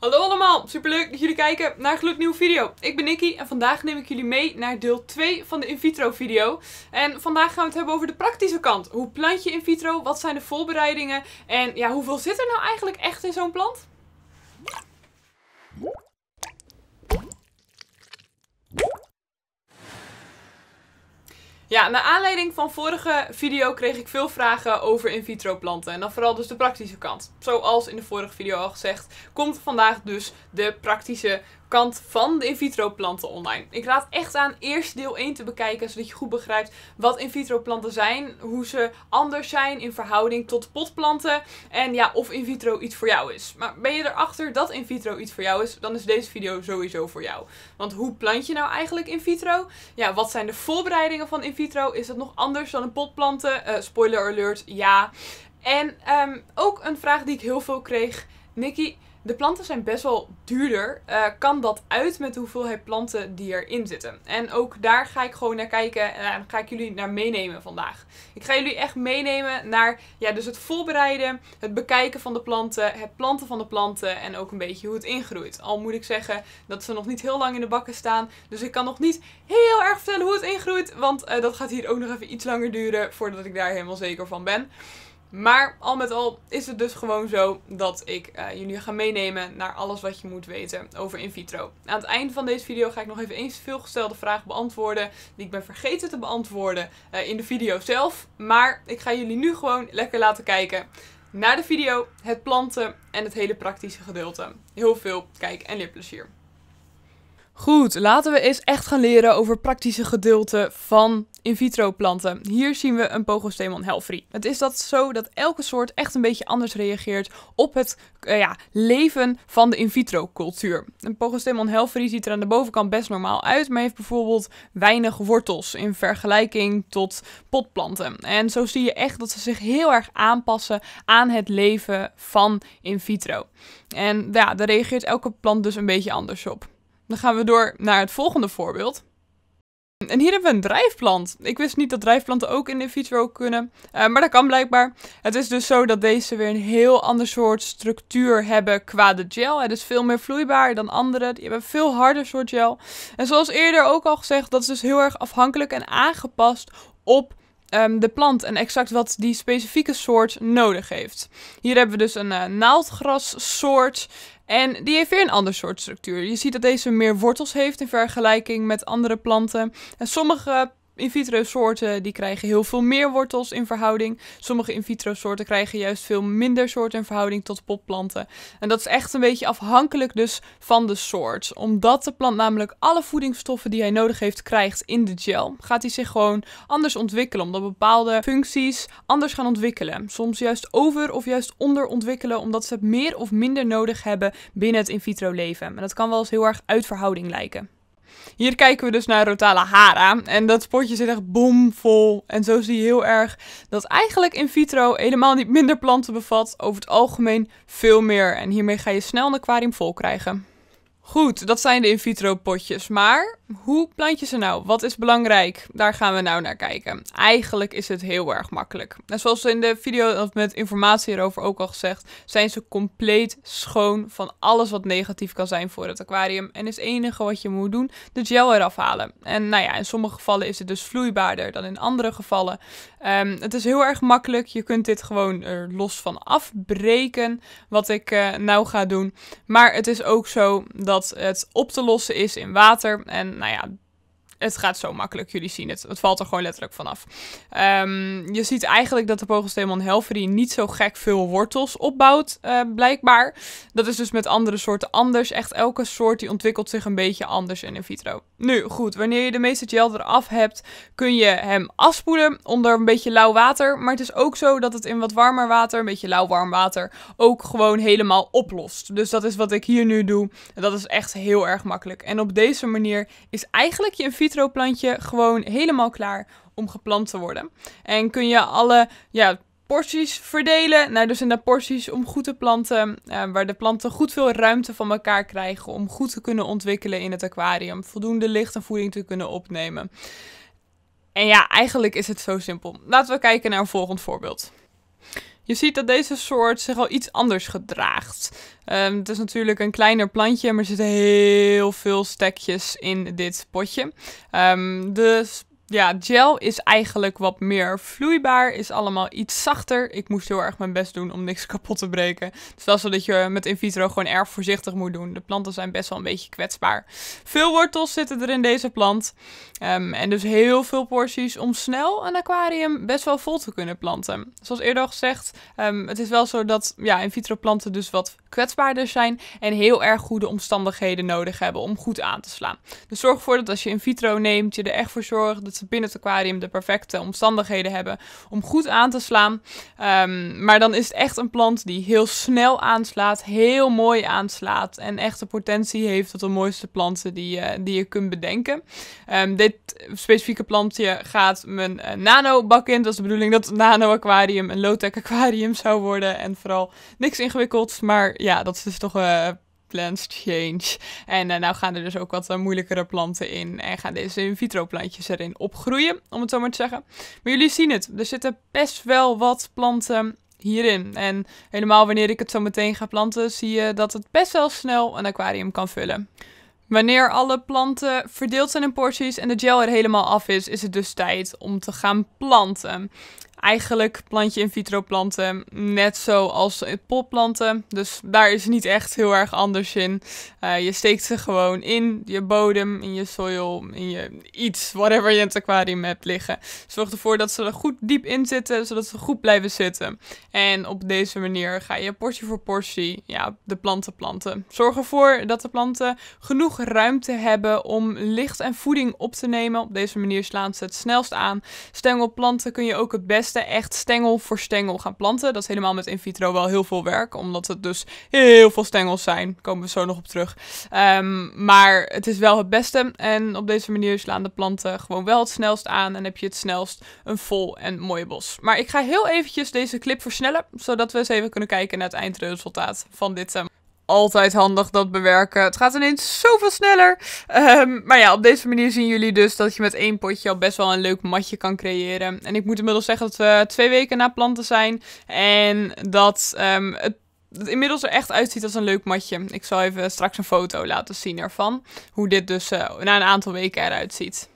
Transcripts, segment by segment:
Hallo allemaal, superleuk dat jullie kijken naar een gloednieuwe video. Ik ben Nikki en vandaag neem ik jullie mee naar deel 2 van de in vitro video. En vandaag gaan we het hebben over de praktische kant. Hoe plant je in vitro, wat zijn de voorbereidingen en ja, hoeveel zit er nou eigenlijk echt in zo'n plant? Ja, naar aanleiding van vorige video kreeg ik veel vragen over in vitro planten. En dan vooral dus de praktische kant. Zoals in de vorige video al gezegd, komt vandaag dus de praktische kant van de in vitro planten online. Ik raad echt aan eerst deel 1 te bekijken, zodat je goed begrijpt wat in vitro planten zijn, hoe ze anders zijn in verhouding tot potplanten en ja, of in vitro iets voor jou is. Maar ben je erachter dat in vitro iets voor jou is, dan is deze video sowieso voor jou. Want hoe plant je nou eigenlijk in vitro? Ja, wat zijn de voorbereidingen van in vitro? Is dat nog anders dan een potplanten? Eh, spoiler alert, ja. En ehm, ook een vraag die ik heel veel kreeg. Nikki, de planten zijn best wel duurder. Eh, kan dat uit met de hoeveelheid planten die erin zitten? En ook daar ga ik gewoon naar kijken en eh, ga ik jullie naar meenemen vandaag. Ik ga jullie echt meenemen naar ja, dus het voorbereiden, het bekijken van de planten, het planten van de planten en ook een beetje hoe het ingroeit. Al moet ik zeggen dat ze nog niet heel lang in de bakken staan, dus ik kan nog niet heel erg vertellen hoe het ingroeit, want eh, dat gaat hier ook nog even iets langer duren voordat ik daar helemaal zeker van ben. Maar al met al is het dus gewoon zo dat ik uh, jullie ga meenemen naar alles wat je moet weten over in vitro. Aan het einde van deze video ga ik nog even eens veelgestelde vragen beantwoorden die ik ben vergeten te beantwoorden eh, in de video zelf. Maar ik ga jullie nu gewoon lekker laten kijken naar de video, het planten en het hele praktische gedeelte. Heel veel kijk- en leerplezier. Goed, laten we eens echt gaan leren over praktische gedeelten van in vitro planten. Hier zien we een Pogostemon helfri. Het is dat zo dat elke soort echt een beetje anders reageert op het eh, ja, leven van de in vitro cultuur. Een Pogostemon helfri ziet er aan de bovenkant best normaal uit, maar heeft bijvoorbeeld weinig wortels in vergelijking tot potplanten. En zo zie je echt dat ze zich heel erg aanpassen aan het leven van in vitro. En ja, daar reageert elke plant dus een beetje anders op. Dan gaan we door naar het volgende voorbeeld. En hier hebben we een drijfplant. Ik wist niet dat drijfplanten ook in de vitro kunnen, eh, maar dat kan blijkbaar. Het is dus zo dat deze weer een heel ander soort structuur hebben qua de gel. Het is veel meer vloeibaar dan andere. Die hebben een veel harder soort gel. En zoals eerder ook al gezegd, dat is dus heel erg afhankelijk en aangepast op ehm, de plant en exact wat die specifieke soort nodig heeft. Hier hebben we dus een eh, naaldgrassoort. En die heeft weer een ander soort structuur. Je ziet dat deze meer wortels heeft in vergelijking met andere planten. En sommige in vitro soorten die krijgen heel veel meer wortels in verhouding. Sommige in vitro soorten krijgen juist veel minder soorten in verhouding tot potplanten. En dat is echt een beetje afhankelijk dus van de soort. Omdat de plant namelijk alle voedingsstoffen die hij nodig heeft krijgt in de gel, gaat hij zich gewoon anders ontwikkelen. Omdat bepaalde functies anders gaan ontwikkelen. Soms juist over of juist onder ontwikkelen omdat ze meer of minder nodig hebben binnen het in vitro leven. En dat kan wel eens heel erg uit verhouding lijken. Hier kijken we dus naar Hara en dat potje zit echt bomvol. En zo zie je heel erg dat eigenlijk in vitro helemaal niet minder planten bevat, over het algemeen veel meer. En hiermee ga je snel een aquarium vol krijgen. Goed, dat zijn de in vitro potjes. Maar hoe plant je ze nou? Wat is belangrijk? Daar gaan we nou naar kijken. Eigenlijk is het heel erg makkelijk. En zoals in de video met informatie hierover ook al gezegd, zijn ze compleet schoon van alles wat negatief kan zijn voor het aquarium. En is het enige wat je moet doen de gel eraf halen. En nou ja, in sommige gevallen is het dus vloeibaarder dan in andere gevallen. Ehm, het is heel erg makkelijk. Je kunt dit gewoon er los van afbreken, wat ik eh, nou ga doen. Maar het is ook zo dat dat het op te lossen is in water. En nou ja, het gaat zo makkelijk. Jullie zien het. Het valt er gewoon letterlijk vanaf. Ehm, je ziet eigenlijk dat de pogelstemon Helferie niet zo gek veel wortels opbouwt, eh, blijkbaar. Dat is dus met andere soorten anders. Echt elke soort die ontwikkelt zich een beetje anders in in vitro. Nu goed, wanneer je de meeste gel eraf hebt, kun je hem afspoelen onder een beetje lauw water. Maar het is ook zo dat het in wat warmer water, een beetje lauw warm water, ook gewoon helemaal oplost. Dus dat is wat ik hier nu doe. En dat is echt heel erg makkelijk. En op deze manier is eigenlijk je in vitro plantje gewoon helemaal klaar om geplant te worden. En kun je alle ja, Porties verdelen. Nou, dus in de porties om goed te planten. Eh, waar de planten goed veel ruimte van elkaar krijgen om goed te kunnen ontwikkelen in het aquarium. Voldoende licht en voeding te kunnen opnemen. En ja, eigenlijk is het zo simpel. Laten we kijken naar een volgend voorbeeld. Je ziet dat deze soort zich al iets anders gedraagt. Ehm, het is natuurlijk een kleiner plantje, maar er zitten heel veel stekjes in dit potje. Um, de ja, gel is eigenlijk wat meer vloeibaar, is allemaal iets zachter. Ik moest heel erg mijn best doen om niks kapot te breken. Dus dat is dat je met in vitro gewoon erg voorzichtig moet doen. De planten zijn best wel een beetje kwetsbaar. Veel wortels zitten er in deze plant. Ehm, en dus heel veel porties om snel een aquarium best wel vol te kunnen planten. Zoals eerder al gezegd, ehm, het is wel zo dat ja, in vitro planten dus wat kwetsbaarder zijn. En heel erg goede omstandigheden nodig hebben om goed aan te slaan. Dus zorg ervoor dat als je in vitro neemt, je er echt voor zorgt... Dat binnen het aquarium de perfecte omstandigheden hebben om goed aan te slaan. Ehm, maar dan is het echt een plant die heel snel aanslaat, heel mooi aanslaat en echt de potentie heeft tot de mooiste planten die, eh, die je kunt bedenken. Ehm, dit specifieke plantje gaat mijn eh, nano bak in. Dat is de bedoeling dat het nano aquarium een low-tech aquarium zou worden en vooral niks ingewikkelds. Maar ja, dat is dus toch... Uh, plants change. En uh, nou gaan er dus ook wat eh, moeilijkere planten in. En gaan deze in vitro plantjes erin opgroeien, om het zo maar te zeggen. Maar jullie zien het, er zitten best wel wat planten hierin. En helemaal wanneer ik het zo meteen ga planten, zie je dat het best wel snel een aquarium kan vullen. Wanneer alle planten verdeeld zijn in porties en de gel er helemaal af is, is het dus tijd om te gaan planten. Eigenlijk plant je in vitro planten net zoals potplanten. Dus daar is niet echt heel erg anders in. Eh, je steekt ze gewoon in je bodem, in je soil, in je iets, whatever je in het aquarium hebt liggen. Zorg ervoor dat ze er goed diep in zitten, zodat ze goed blijven zitten. En op deze manier ga je portie voor portie ja, de planten planten. Zorg ervoor dat de planten genoeg ruimte hebben om licht en voeding op te nemen. Op deze manier slaan ze het snelst aan. Stengelplanten kun je ook het best echt stengel voor stengel gaan planten. Dat is helemaal met in vitro wel heel veel werk, omdat het dus heel veel stengels zijn. Daar komen we zo nog op terug. Ehm, maar het is wel het beste. En op deze manier slaan de planten gewoon wel het snelst aan. En heb je het snelst een vol en mooi bos. Maar ik ga heel eventjes deze clip versnellen, zodat we eens even kunnen kijken naar het eindresultaat van dit. Ehm, altijd handig dat bewerken. Het gaat ineens zoveel sneller. Ehm, maar ja, op deze manier zien jullie dus dat je met één potje al best wel een leuk matje kan creëren. En ik moet inmiddels zeggen dat we twee weken na planten zijn. En dat ehm, het inmiddels er echt uitziet als een leuk matje. Ik zal even straks een foto laten zien ervan. Hoe dit dus eh, na een aantal weken eruit ziet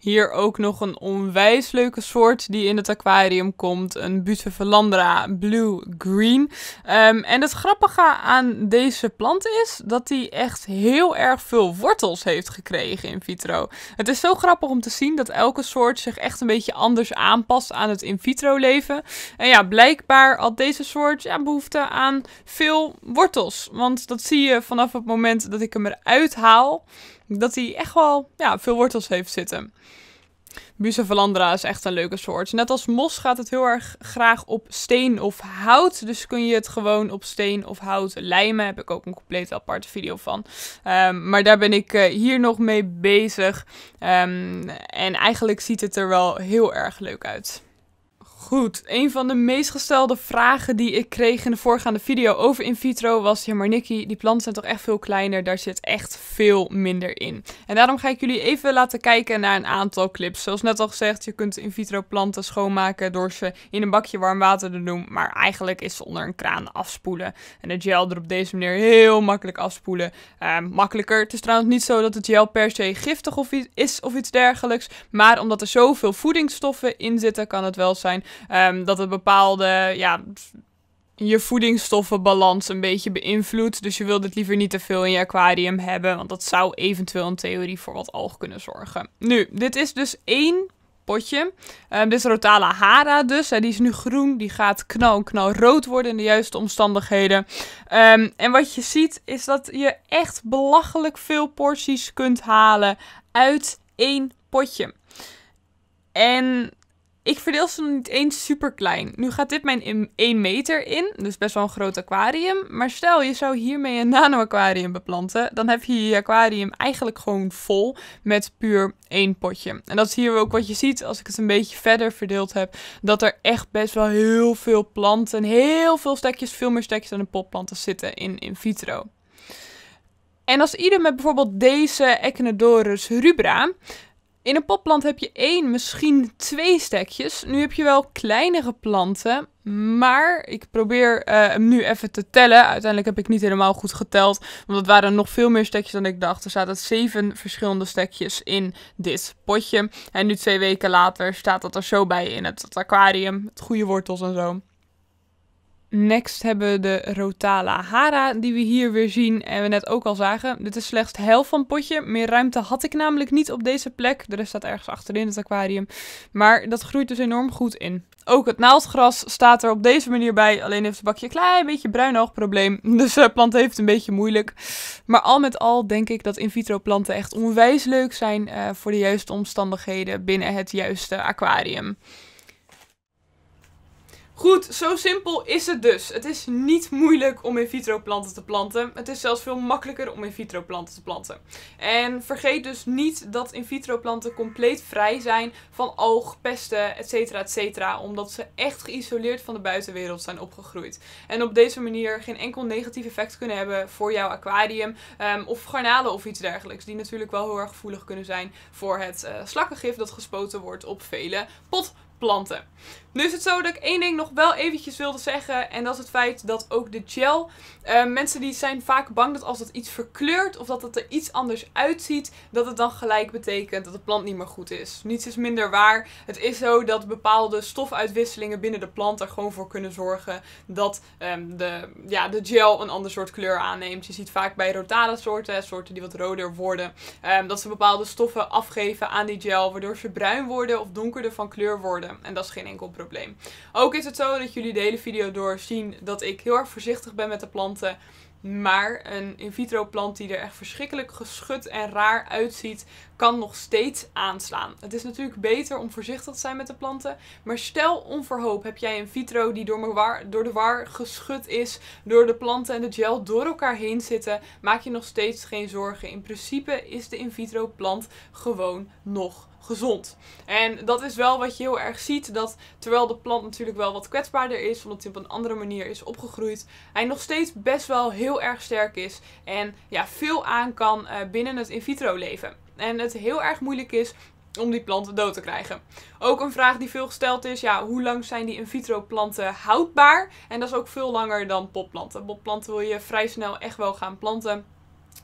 hier ook nog een onwijs leuke soort die in het aquarium komt. Een Bute Blue Green. Ehm, en het grappige aan deze plant is dat hij echt heel erg veel wortels heeft gekregen in vitro. Het is zo grappig om te zien dat elke soort zich echt een beetje anders aanpast aan het in vitro leven. En ja, blijkbaar had deze soort behoefte aan veel wortels. Want dat zie je vanaf het moment dat ik hem eruit haal dat hij echt wel ja, veel wortels heeft zitten. Busa is echt een leuke soort. Net als mos gaat het heel erg graag op steen of hout. Dus kun je het gewoon op steen of hout lijmen. Heb ik ook een compleet aparte video van. Ehm, maar daar ben ik eh, hier nog mee bezig. Ehm, en eigenlijk ziet het er wel heel erg leuk uit. Goed, een van de meest gestelde vragen die ik kreeg in de voorgaande video over in vitro was, ja maar Nicky, die planten zijn toch echt veel kleiner, daar zit echt veel minder in. En daarom ga ik jullie even laten kijken naar een aantal clips. Zoals net al gezegd, je kunt in vitro planten schoonmaken door ze in een bakje warm water te doen, maar eigenlijk is ze onder een kraan afspoelen. En het gel er op deze manier heel makkelijk afspoelen. Uh, makkelijker, het is trouwens niet zo dat het gel per se giftig of is of iets dergelijks, maar omdat er zoveel voedingsstoffen in zitten, kan het wel zijn Ehm, dat het bepaalde, ja, je voedingsstoffenbalans een beetje beïnvloedt. Dus je wilt het liever niet te veel in je aquarium hebben, want dat zou eventueel in theorie voor wat alg kunnen zorgen. Nu, dit is dus één potje. Ehm, dit is Rotala Hara dus. Hè, die is nu groen. Die gaat knal rood worden in de juiste omstandigheden. Ehm, en wat je ziet is dat je echt belachelijk veel porties kunt halen uit één potje. En ik verdeel ze nog niet eens super klein. Nu gaat dit mijn 1 meter in, dus best wel een groot aquarium. Maar stel je zou hiermee een nano-aquarium beplanten, dan heb je je aquarium eigenlijk gewoon vol met puur één potje. En dat is hier ook wat je ziet als ik het een beetje verder verdeeld heb, dat er echt best wel heel veel planten, heel veel stekjes, veel meer stekjes dan de potplanten zitten in in vitro. En als ieder met bijvoorbeeld deze Echinodorus rubra in een potplant heb je één, misschien twee stekjes. Nu heb je wel kleinere planten, maar ik probeer eh, hem nu even te tellen. Uiteindelijk heb ik niet helemaal goed geteld, want het waren nog veel meer stekjes dan ik dacht. Er zaten zeven verschillende stekjes in dit potje. En nu twee weken later staat dat er zo bij in het, het aquarium, het goede wortels en zo. Next hebben we de Rotala Hara, die we hier weer zien en we net ook al zagen. Dit is slechts half van potje. Meer ruimte had ik namelijk niet op deze plek. De rest staat ergens achterin het aquarium. Maar dat groeit dus enorm goed in. Ook het naaldgras staat er op deze manier bij. Alleen heeft het bakje een klein beetje oogprobleem. Dus de eh, plant heeft een beetje moeilijk. Maar al met al denk ik dat in vitro planten echt onwijs leuk zijn eh, voor de juiste omstandigheden binnen het juiste aquarium. Goed, zo simpel is het dus. Het is niet moeilijk om in vitro planten te planten. Het is zelfs veel makkelijker om in vitro planten te planten. En vergeet dus niet dat in vitro planten compleet vrij zijn van oog, pesten, etc. Omdat ze echt geïsoleerd van de buitenwereld zijn opgegroeid. En op deze manier geen enkel negatief effect kunnen hebben voor jouw aquarium. Ehm, of garnalen of iets dergelijks. Die natuurlijk wel heel erg gevoelig kunnen zijn voor het uh, slakkengif dat gespoten wordt op vele potplanten. Nu is het zo dat ik één ding nog wel eventjes wilde zeggen. En dat is het feit dat ook de gel... Eh, mensen die zijn vaak bang dat als het iets verkleurt of dat het er iets anders uitziet... dat het dan gelijk betekent dat de plant niet meer goed is. Niets is minder waar. Het is zo dat bepaalde stofuitwisselingen binnen de plant er gewoon voor kunnen zorgen... dat ehm, de, ja, de gel een ander soort kleur aanneemt. Je ziet vaak bij rotale soorten, soorten die wat roder worden... Ehm, dat ze bepaalde stoffen afgeven aan die gel... waardoor ze bruin worden of donkerder van kleur worden. En dat is geen enkel probleem. Ook is het zo dat jullie de hele video doorzien dat ik heel erg voorzichtig ben met de planten. Maar een in vitro plant die er echt verschrikkelijk geschud en raar uitziet, kan nog steeds aanslaan. Het is natuurlijk beter om voorzichtig te zijn met de planten. Maar stel onverhoop heb jij een vitro die door, door de war geschud is, door de planten en de gel door elkaar heen zitten, maak je nog steeds geen zorgen. In principe is de in vitro plant gewoon nog gezond. En dat is wel wat je heel erg ziet. Dat terwijl de plant natuurlijk wel wat kwetsbaarder is, omdat hij op een andere manier is opgegroeid, hij nog steeds best wel heel erg sterk is. En ja, veel aan kan eh, binnen het in vitro leven. En het heel erg moeilijk is om die planten dood te krijgen. Ook een vraag die veel gesteld is, ja, hoe lang zijn die in vitro planten houdbaar? En dat is ook veel langer dan popplanten. Popplanten wil je vrij snel echt wel gaan planten.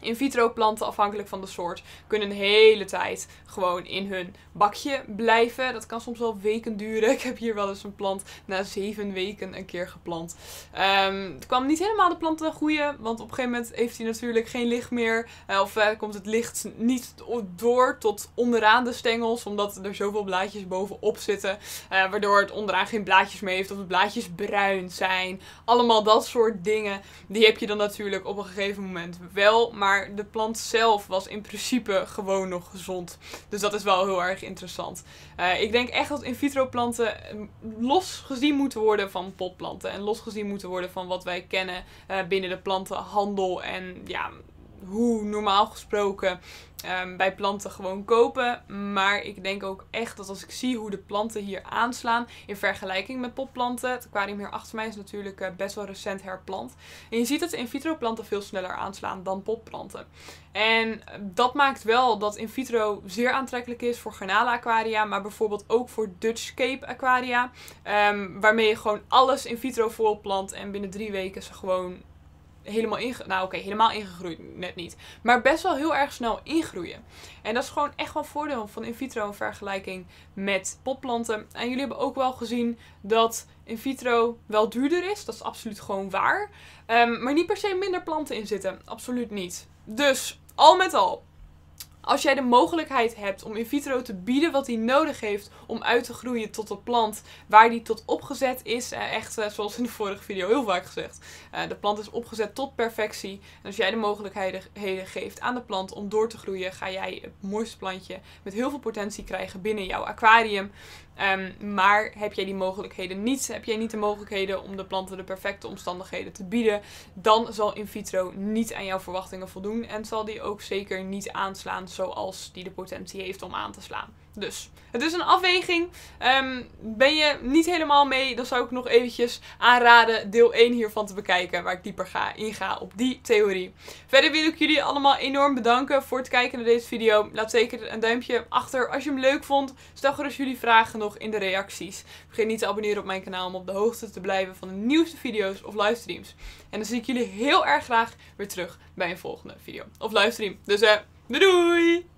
In vitro planten, afhankelijk van de soort, kunnen een hele tijd gewoon in hun bakje blijven. Dat kan soms wel weken duren. Ik heb hier wel eens een plant na zeven weken een keer geplant. Ehm, het kwam niet helemaal de planten groeien, want op een gegeven moment heeft hij natuurlijk geen licht meer. Eh, of eh, komt het licht niet door tot onderaan de stengels, omdat er zoveel blaadjes bovenop zitten. Eh, waardoor het onderaan geen blaadjes meer heeft of de blaadjes bruin zijn. Allemaal dat soort dingen, die heb je dan natuurlijk op een gegeven moment wel. Maar maar de plant zelf was in principe gewoon nog gezond. Dus dat is wel heel erg interessant. Eh, ik denk echt dat in vitro planten ehm, los gezien moeten worden van potplanten. En los gezien moeten worden van wat wij kennen eh, binnen de plantenhandel en ja, hoe normaal gesproken bij ehm, planten gewoon kopen. Maar ik denk ook echt dat als ik zie hoe de planten hier aanslaan in vergelijking met potplanten. Het aquarium hier achter mij is natuurlijk eh, best wel recent herplant. En je ziet dat in vitro planten veel sneller aanslaan dan potplanten. En dat maakt wel dat in vitro zeer aantrekkelijk is voor garnalen aquaria, maar bijvoorbeeld ook voor Dutch Cape aquaria. Ehm, waarmee je gewoon alles in vitro volplant en binnen drie weken ze gewoon helemaal inge... Nou oké, helemaal ingegroeid net niet. Maar best wel heel erg snel ingroeien. En dat is gewoon echt wel een voordeel van in vitro in vergelijking met potplanten. En jullie hebben ook wel gezien dat in vitro wel duurder is. Dat is absoluut gewoon waar. Ehm, maar niet per se minder planten in zitten. Absoluut niet. Dus al met al, als jij de mogelijkheid hebt om in vitro te bieden wat hij nodig heeft om uit te groeien tot de plant waar die tot opgezet is, eh, echt eh, zoals in de vorige video heel vaak gezegd, eh, de plant is opgezet tot perfectie. En als jij de mogelijkheden geeft aan de plant om door te groeien, ga jij het mooiste plantje met heel veel potentie krijgen binnen jouw aquarium. Ehm, maar heb jij die mogelijkheden niet, heb jij niet de mogelijkheden om de planten de perfecte omstandigheden te bieden, dan zal in vitro niet aan jouw verwachtingen voldoen en zal die ook zeker niet aanslaan zoals die de potentie heeft om aan te slaan. Dus het is een afweging. Ehm, ben je niet helemaal mee, dan zou ik nog eventjes aanraden deel 1 hiervan te bekijken. Waar ik dieper ga, inga op die theorie. Verder wil ik jullie allemaal enorm bedanken voor het kijken naar deze video. Laat zeker een duimpje achter als je hem leuk vond. Stel gerust jullie vragen nog in de reacties. Vergeet niet te abonneren op mijn kanaal om op de hoogte te blijven van de nieuwste video's of livestreams. En dan zie ik jullie heel erg graag weer terug bij een volgende video of livestream. Dus eh, doei doei!